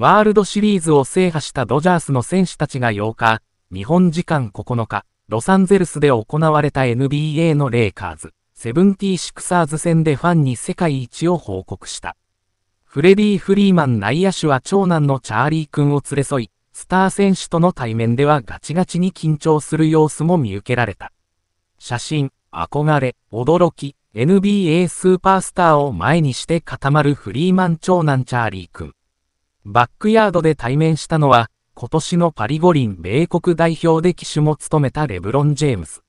ワールドシリーズを制覇したドジャースの選手たちが8日、日本時間9日、ロサンゼルスで行われた NBA のレイカーズ、セブンティーシクサーズ戦でファンに世界一を報告した。フレディ・フリーマン内野手は長男のチャーリー君を連れ添い、スター選手との対面ではガチガチに緊張する様子も見受けられた。写真、憧れ、驚き、NBA スーパースターを前にして固まるフリーマン長男チャーリー君。バックヤードで対面したのは、今年のパリ五輪米国代表で騎手も務めたレブロン・ジェームス。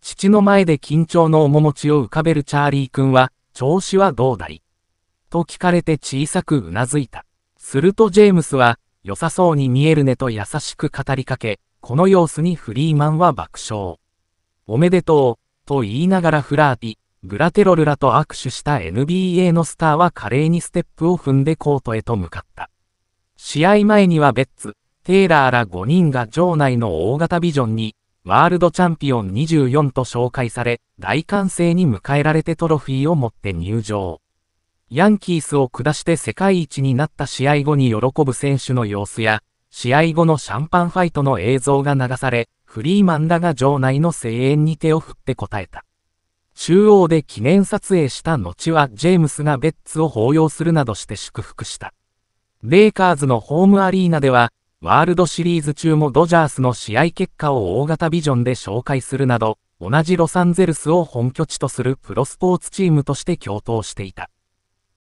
父の前で緊張の面持ちを浮かべるチャーリー君は、調子はどうだいと聞かれて小さくうなずいた。するとジェームスは、良さそうに見えるねと優しく語りかけ、この様子にフリーマンは爆笑。おめでとう、と言いながらフラーティ、グラテロルらと握手した NBA のスターは華麗にステップを踏んでコートへと向かった。試合前にはベッツ、テイラーら5人が場内の大型ビジョンに、ワールドチャンピオン24と紹介され、大歓声に迎えられてトロフィーを持って入場。ヤンキースを下して世界一になった試合後に喜ぶ選手の様子や、試合後のシャンパンファイトの映像が流され、フリーマンらが場内の声援に手を振って応えた。中央で記念撮影した後はジェームスがベッツを抱擁するなどして祝福した。レイカーズのホームアリーナでは、ワールドシリーズ中もドジャースの試合結果を大型ビジョンで紹介するなど、同じロサンゼルスを本拠地とするプロスポーツチームとして共闘していた。